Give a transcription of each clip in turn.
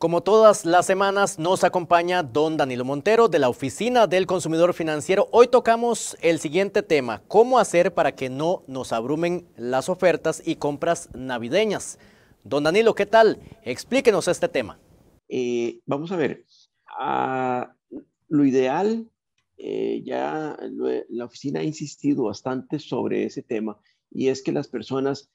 Como todas las semanas, nos acompaña don Danilo Montero de la Oficina del Consumidor Financiero. Hoy tocamos el siguiente tema, cómo hacer para que no nos abrumen las ofertas y compras navideñas. Don Danilo, ¿qué tal? Explíquenos este tema. Eh, vamos a ver, ah, lo ideal, eh, ya la oficina ha insistido bastante sobre ese tema y es que las personas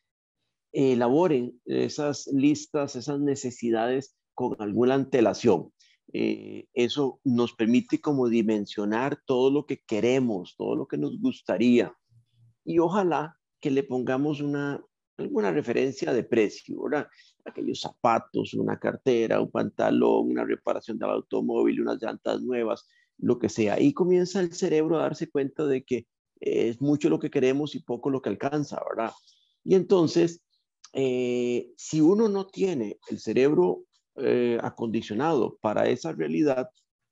elaboren esas listas, esas necesidades con alguna antelación. Eh, eso nos permite como dimensionar todo lo que queremos, todo lo que nos gustaría. Y ojalá que le pongamos una, alguna referencia de precio, ¿verdad? Aquellos zapatos, una cartera, un pantalón, una reparación del automóvil, unas llantas nuevas, lo que sea. Y comienza el cerebro a darse cuenta de que es mucho lo que queremos y poco lo que alcanza, ¿verdad? Y entonces, eh, si uno no tiene el cerebro eh, acondicionado para esa realidad,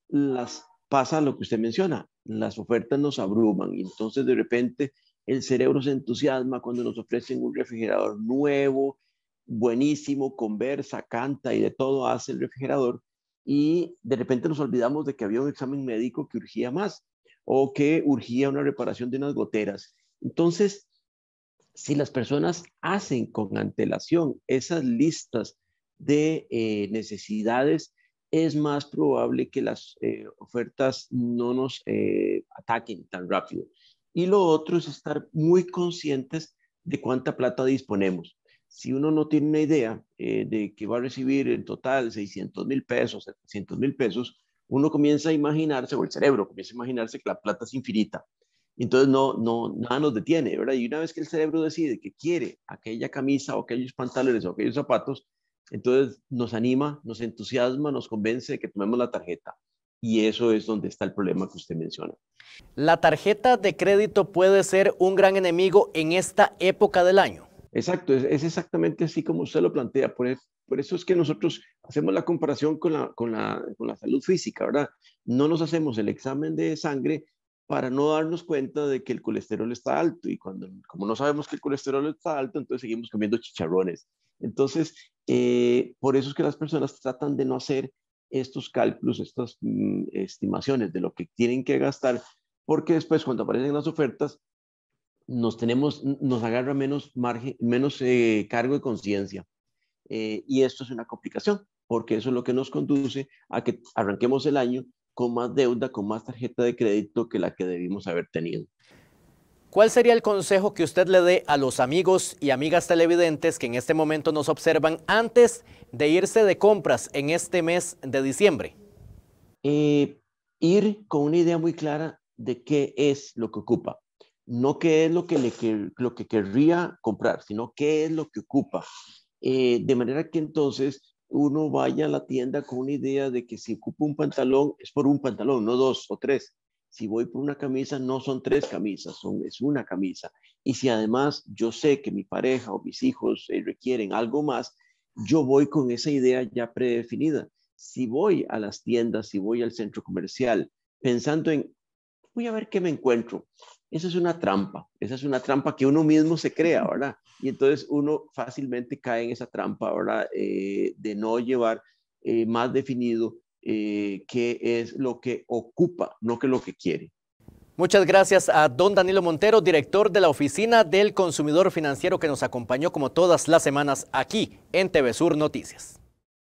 las pasa lo que usted menciona, las ofertas nos abruman y entonces de repente el cerebro se entusiasma cuando nos ofrecen un refrigerador nuevo, buenísimo, conversa, canta y de todo hace el refrigerador y de repente nos olvidamos de que había un examen médico que urgía más o que urgía una reparación de unas goteras. Entonces, si las personas hacen con antelación esas listas de eh, necesidades, es más probable que las eh, ofertas no nos eh, ataquen tan rápido. Y lo otro es estar muy conscientes de cuánta plata disponemos. Si uno no tiene una idea de que va a recibir en total 600 mil pesos, 700 mil pesos, uno comienza a imaginarse, o el cerebro comienza a imaginarse que la plata es infinita. Entonces, no, no, nada nos detiene, ¿verdad? Y una vez que el cerebro decide que quiere aquella camisa o aquellos pantalones o aquellos zapatos, entonces nos anima, nos entusiasma, nos convence de que tomemos la tarjeta. Y eso es donde está el problema que usted menciona. La tarjeta de crédito puede ser un gran enemigo en esta época del año. Exacto, es, exactamente así como usted lo plantea. Por, e, por, eso es que nosotros hacemos la comparación con la, con la salud física, ¿verdad? No nos hacemos el examen de sangre para no darnos cuenta de que el colesterol está alto y cuando como no sabemos que el colesterol está alto, entonces seguimos comiendo chicharrones. Entonces, eh, por eso es que las personas tratan de no hacer estos cálculos, estas mm, estimaciones de lo que tienen que gastar, porque después cuando aparecen las ofertas, nos, tenemos, nos agarra menos, margen, menos eh, cargo de conciencia. Eh, y esto es una complicación, porque eso es lo que nos conduce a que arranquemos el año con más deuda, con más tarjeta de crédito que la que debimos haber tenido. ¿Cuál sería el consejo que usted le dé a los amigos y amigas televidentes que en este momento nos observan antes de irse de compras en este mes de diciembre? Eh, ir con una idea muy clara de qué es lo que ocupa. No qué es lo que, le, lo que querría comprar, sino qué es lo que ocupa. Eh, de manera que entonces uno vaya a la tienda con una idea de que si ocupa un pantalón, es por un pantalón, no dos o tres si voy por una camisa, no son tres camisas, son, es una camisa. Y si además yo sé que mi pareja o mis hijos eh, requieren algo más, yo voy con esa idea ya predefinida. Si voy a las tiendas, si voy al centro comercial, pensando en, voy a ver qué me encuentro. Esa es una trampa, esa es una trampa que uno mismo se crea, ¿verdad? Y entonces uno fácilmente cae en esa trampa, ¿verdad? Eh, de no llevar eh, más definido eh, qué es lo que ocupa, no que lo que quiere. Muchas gracias a don Danilo Montero, director de la Oficina del Consumidor Financiero, que nos acompañó como todas las semanas aquí en TV Sur Noticias.